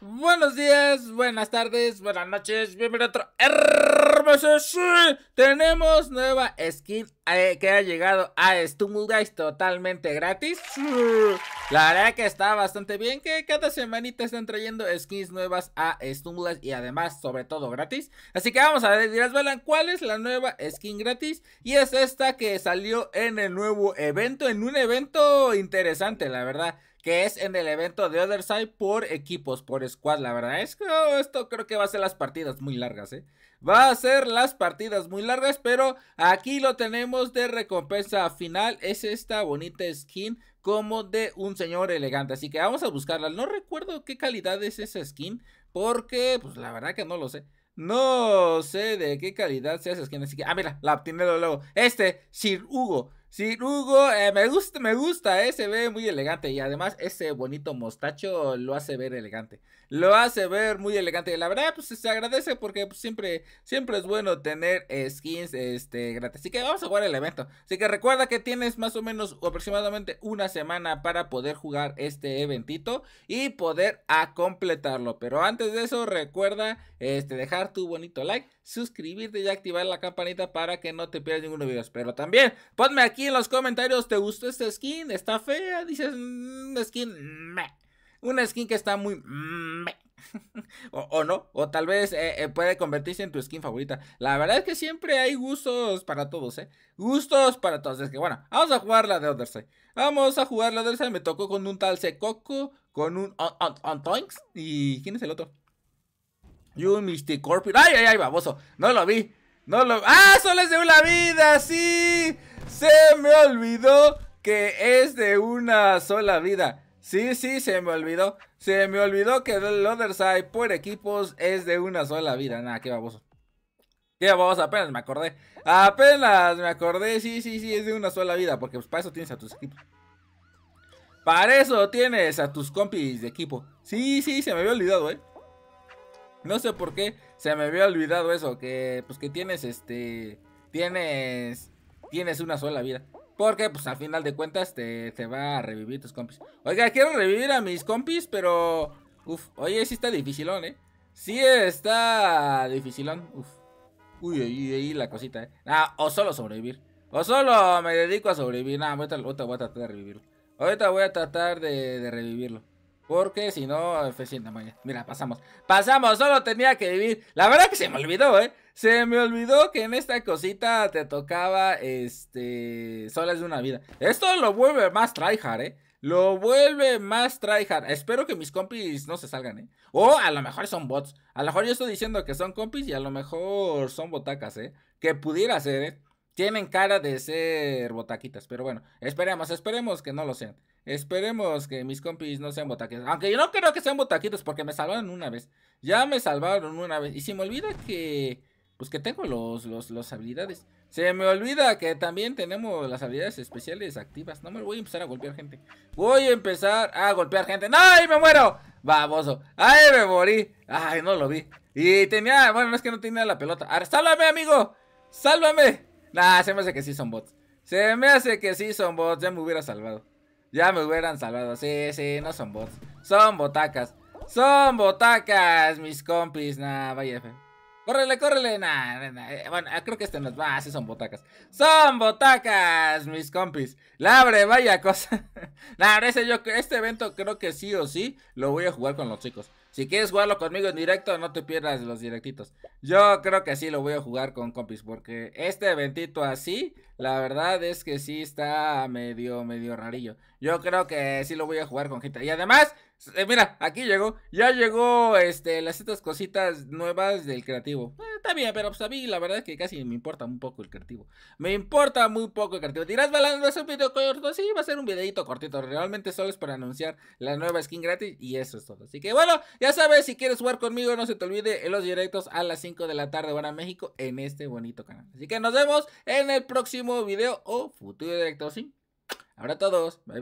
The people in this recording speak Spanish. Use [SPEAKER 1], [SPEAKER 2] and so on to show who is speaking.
[SPEAKER 1] Buenos días, buenas tardes, buenas noches, bienvenido a otro hermoso. tenemos nueva skin que ha llegado a Guys totalmente gratis. La verdad que está bastante bien que cada semanita están trayendo skins nuevas a StumbleGuys y además, sobre todo, gratis. Así que vamos a ver, dirás, Balan, ¿cuál es la nueva skin gratis? Y es esta que salió en el nuevo evento, en un evento interesante, la verdad que es en el evento de Other Side por equipos, por squad. La verdad es que oh, esto creo que va a ser las partidas muy largas, ¿eh? va a ser las partidas muy largas, pero aquí lo tenemos de recompensa final, es esta bonita skin como de un señor elegante, así que vamos a buscarla, no recuerdo qué calidad es esa skin, porque pues la verdad que no lo sé. No sé de qué calidad sea esa skin, así que, ah, mira, la obtiene luego. Este, Sir Hugo, Sí, Hugo, eh, me gusta, me gusta, eh, se ve muy elegante y además ese bonito mostacho lo hace ver elegante, lo hace ver muy elegante. La verdad, pues se agradece porque pues, siempre, siempre es bueno tener skins este, gratis. Así que vamos a jugar el evento. Así que recuerda que tienes más o menos aproximadamente una semana para poder jugar este eventito y poder a completarlo. Pero antes de eso, recuerda este, dejar tu bonito like suscribirte y activar la campanita para que no te pierdas ninguno de videos. Pero también ponme aquí en los comentarios, ¿te gustó esta skin? ¿Está fea? Dices, mm, una skin, una skin que está muy... o, no, o tal vez eh, eh, puede convertirse en tu skin favorita. La verdad es que siempre hay gustos para todos, ¿eh? Gustos para todos. Es que bueno, vamos a jugar la de Otherside. Vamos a jugar la de Otherside. Me tocó con un tal Secoco, con un on, ¿Y quién es el otro? You Misty Corp. ¡Ay, ay, ay, baboso! No lo vi. No lo. ¡Ah! ¡Solo es de una vida! ¡Sí! Se me olvidó que es de una sola vida. Sí, sí, se me olvidó. Se me olvidó que el Other por equipos es de una sola vida. nada, qué baboso. Qué baboso, apenas me acordé. Apenas me acordé. Sí, sí, sí, es de una sola vida. Porque pues, para eso tienes a tus equipos. Para eso tienes a tus compis de equipo. Sí, sí, se me había olvidado, eh. No sé por qué se me había olvidado eso, que pues que tienes este tienes tienes una sola vida. Porque pues al final de cuentas te, va a revivir tus compis. Oiga, quiero revivir a mis compis, pero uf, oye, sí está dificilón, ¿eh? Sí está dificilón. Uf. Uy, ahí la cosita, ¿eh? Ah, o solo sobrevivir. O solo me dedico a sobrevivir. nada ahorita, voy a tratar de revivirlo. Ahorita voy a tratar de revivirlo. Porque si no, mira, pasamos. Pasamos, solo tenía que vivir. La verdad que se me olvidó, ¿eh? Se me olvidó que en esta cosita te tocaba, este, solas de una vida. Esto lo vuelve más tryhard, ¿eh? Lo vuelve más tryhard. Espero que mis compis no se salgan, ¿eh? O a lo mejor son bots. A lo mejor yo estoy diciendo que son compis y a lo mejor son botacas, ¿eh? Que pudiera ser, ¿eh? Tienen cara de ser botaquitas, pero bueno, esperemos, esperemos que no lo sean. Esperemos que mis compis no sean botaquitas. Aunque yo no creo que sean botaquitas porque me salvaron una vez. Ya me salvaron una vez. Y se me olvida que... Pues que tengo los, los, habilidades. Se me olvida que también tenemos las habilidades especiales activas. No me voy a empezar a golpear gente. Voy a empezar a golpear gente. ¡No! ¡Ay, me muero! Baboso. ¡Ay, me morí! ¡Ay, no lo vi! Y tenía... Bueno, no es que no tenía la pelota. ¡Sálvame, amigo! ¡Sálvame! Nah, se me hace que sí son bots. Se me hace que sí son bots, ya me hubiera salvado. Ya me hubieran salvado, sí, sí, no son bots. Son botacas. Son botacas, mis compis. Nah, vaya fe. Córrele, córrele. Nah, nah. Eh, bueno, ah, creo que este no es. Ah, sí, son botacas. Son botacas, mis compis. Labre, vaya cosa. Nada, ese yo, este evento creo que sí o sí lo voy a jugar con los chicos. Si quieres jugarlo conmigo en directo, no te pierdas los directitos. Yo creo que sí lo voy a jugar con compis. Porque este eventito así, la verdad es que sí está medio, medio rarillo. Yo creo que sí lo voy a jugar con gente. Y además, eh, mira, aquí llegó. Ya llegó este, las estas cositas nuevas del creativo. Eh, está bien, pero pues a mí la verdad es que casi me importa un poco el creativo. Me importa muy poco el creativo. Dirás, Balando, ¿va a un video corto? Sí, va a ser un videito cortito. Realmente solo es para anunciar la nueva skin gratis y eso es todo. Así que bueno, ya sabes, si quieres jugar conmigo, no se te olvide en los directos a las 5 de la tarde, hora México, en este bonito canal. Así que nos vemos en el próximo video o futuro directo, ¿sí? Ahora todos. Bye bye.